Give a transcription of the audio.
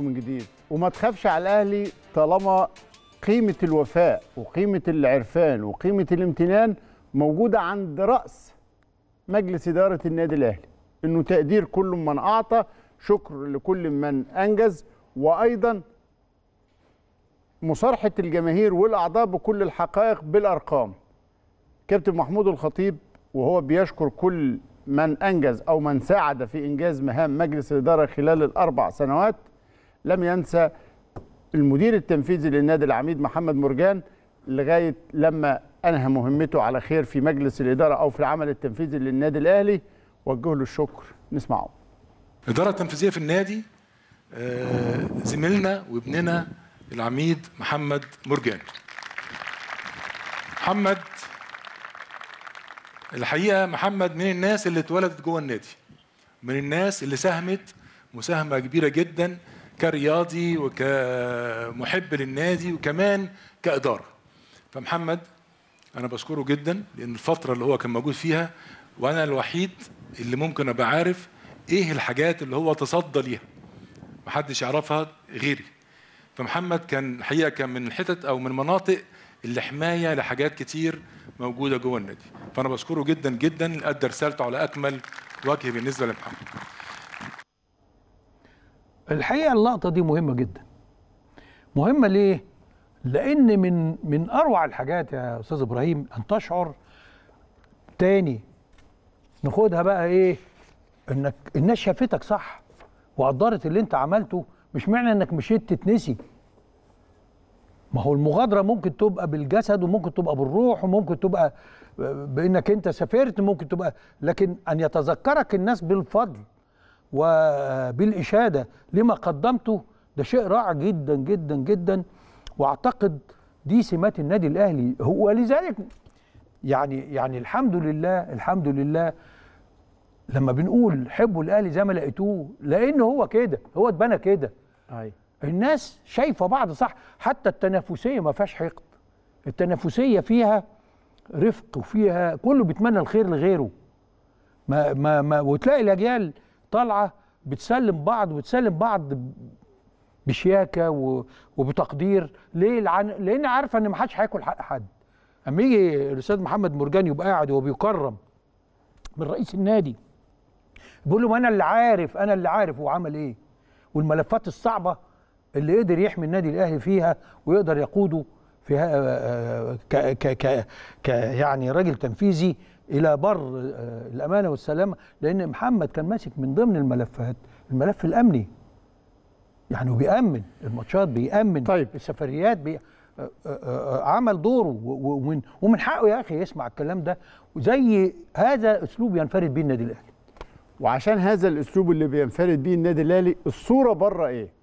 من جديد وما تخافش على الاهلي طالما قيمه الوفاء وقيمه العرفان وقيمه الامتنان موجوده عند راس مجلس اداره النادي الاهلي انه تقدير كل من اعطى شكر لكل من انجز وايضا مصارحه الجماهير والاعضاء بكل الحقائق بالارقام كابتن محمود الخطيب وهو بيشكر كل من انجز او من ساعد في انجاز مهام مجلس الاداره خلال الاربع سنوات لم ينسى المدير التنفيذي للنادي العميد محمد مرجان لغايه لما انهى مهمته على خير في مجلس الاداره او في العمل التنفيذي للنادي الاهلي وجه له الشكر نسمعه. الاداره التنفيذيه في النادي آه، زميلنا وابننا العميد محمد مرجان. محمد الحقيقه محمد من الناس اللي اتولدت جوه النادي. من الناس اللي ساهمت مساهمه كبيره جدا كرياضي وكمحب للنادي وكمان كإدارة فمحمد أنا بشكره جدا لأن الفترة اللي هو كان موجود فيها وأنا الوحيد اللي ممكن أبقى عارف إيه الحاجات اللي هو تصدى ليها محدش يعرفها غيري فمحمد كان الحقيقة كان من الحتت أو من مناطق اللي حماية لحاجات كتير موجودة جوه النادي فأنا بشكره جدا جدا أدى رسالته على أكمل وجه بالنسبة لمحمد الحقيقه اللقطه دي مهمه جدا مهمه ليه لان من من اروع الحاجات يا استاذ ابراهيم ان تشعر تاني ناخدها بقى ايه انك الناس شافتك صح وقدرت اللي انت عملته مش معنى انك مشيت تتنسي ما هو المغادرة ممكن تبقى بالجسد وممكن تبقى بالروح وممكن تبقى بانك انت سافرت ممكن تبقى لكن ان يتذكرك الناس بالفضل وبالإشادة لما قدمته ده شيء رائع جدا جدا جدا واعتقد دي سمات النادي الاهلي هو لذلك يعني يعني الحمد لله الحمد لله لما بنقول حبوا الاهلي زي ما لقيتوه لان هو كده هو اتبنى كده ايوه الناس شايفه بعض صح حتى التنافسيه ما فيهاش حقد التنافسيه فيها رفق وفيها كله بيتمنى الخير لغيره ما ما, ما وتلاقي الاجيال طالعه بتسلم بعض وتسلم بعض بشياكه وبتقدير ليه لان عارفه ان ما حدش هياكل حق حد اما يجي الاستاذ محمد مرجان يبقى قاعد وبيكرم من رئيس النادي بيقول له انا اللي عارف انا اللي عارف هو عمل ايه والملفات الصعبه اللي قدر يحمي النادي الاهلي فيها ويقدر يقوده في آه، آه، ك ك ك يعني راجل تنفيذي الى بر آه، الامانه والسلامه لان محمد كان ماسك من ضمن الملفات الملف الامني يعني وبيأمن الماتشات بيأمن طيب. السفريات بي... عمل دوره ومن ومن حقه يا اخي يسمع الكلام ده وزي هذا اسلوب ينفرد بيه النادي الاهلي وعشان هذا الاسلوب اللي بينفرد بيه النادي الاهلي الصوره بره ايه